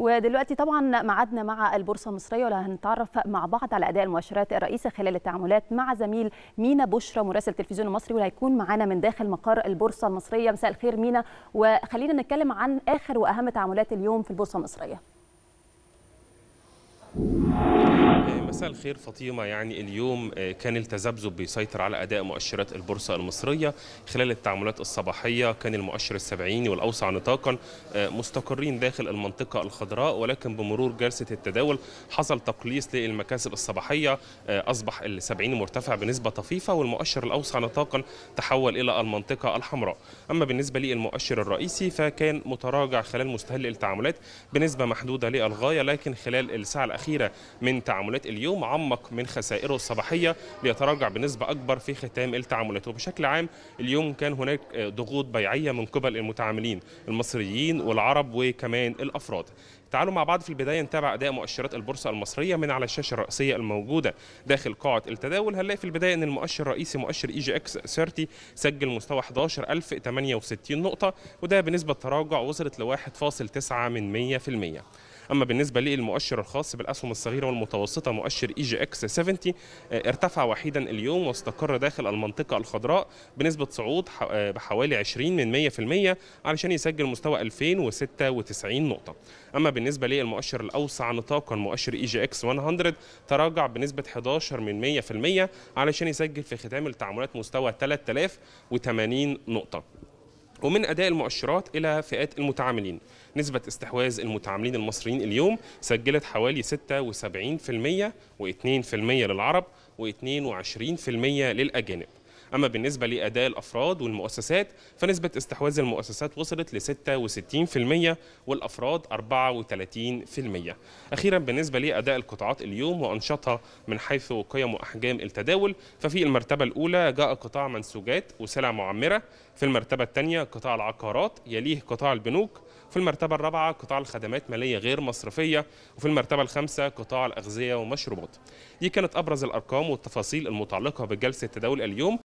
ودلوقتي طبعا معادنا مع البورصه المصريه وهنتعرف مع بعض على اداء المؤشرات الرئيسه خلال التعاملات مع زميل مينا بشرى مراسل تلفزيون المصري واللي هيكون معانا من داخل مقر البورصه المصريه مساء الخير مينا وخلينا نتكلم عن اخر واهم تعاملات اليوم في البورصه المصريه مساء الخير فاطمة يعني اليوم آه، كان التذبذب بيسيطر على أداء مؤشرات البورصة المصرية خلال التعاملات الصباحية كان المؤشر السبعيني والأوسع نطاقا آه، مستقرين داخل المنطقة الخضراء ولكن بمرور جلسة التداول حصل تقليص للمكاسب الصباحية آه، أصبح السبعيني مرتفع بنسبة طفيفة والمؤشر الأوسع نطاقا تحول إلى المنطقة الحمراء أما بالنسبة للمؤشر الرئيسي فكان متراجع خلال مستهل التعاملات بنسبة محدودة للغاية لكن خلال الساعة الأخيرة من تعاملات اليوم اليوم عمق من خسائره الصباحية ليتراجع بنسبة أكبر في ختام التعاملات وبشكل عام اليوم كان هناك ضغوط بيعية من قبل المتعاملين المصريين والعرب وكمان الأفراد تعالوا مع بعض في البداية نتابع أداء مؤشرات البورصة المصرية من على الشاشة الرئيسية الموجودة داخل قاعة التداول هنلاقي في البداية أن المؤشر الرئيسي مؤشر إي جي إكس 30 سجل مستوى 11068 نقطة وده بنسبة تراجع وصلت ل 1.9% اما بالنسبه للمؤشر الخاص بالاسهم الصغيره والمتوسطه مؤشر اي جي اكس 70 آه، ارتفع وحيدا اليوم واستقر داخل المنطقه الخضراء بنسبه صعود آه، بحوالي 20 من 100% علشان يسجل مستوى 2096 نقطه اما بالنسبه للمؤشر الاوسع نطاقا مؤشر اي جي اكس 100 تراجع بنسبه 11 من 100% علشان يسجل في ختام التعاملات مستوى 3080 نقطه ومن أداء المؤشرات إلى فئات المتعاملين نسبة استحواذ المتعاملين المصريين اليوم سجلت حوالي 76% و2% للعرب و22% للأجانب اما بالنسبه لاداء الافراد والمؤسسات فنسبه استحواذ المؤسسات وصلت ل 66% والافراد 34% اخيرا بالنسبه لاداء القطاعات اليوم وانشطها من حيث قيم واحجام التداول ففي المرتبه الاولى جاء قطاع منسوجات وسلع معمره في المرتبه الثانيه قطاع العقارات يليه قطاع البنوك في المرتبة الرابعة قطاع الخدمات مالية غير مصرفية وفي المرتبة الخامسة قطاع الأغذية ومشروبات دي كانت أبرز الأرقام والتفاصيل المتعلقة بجلسة تداول اليوم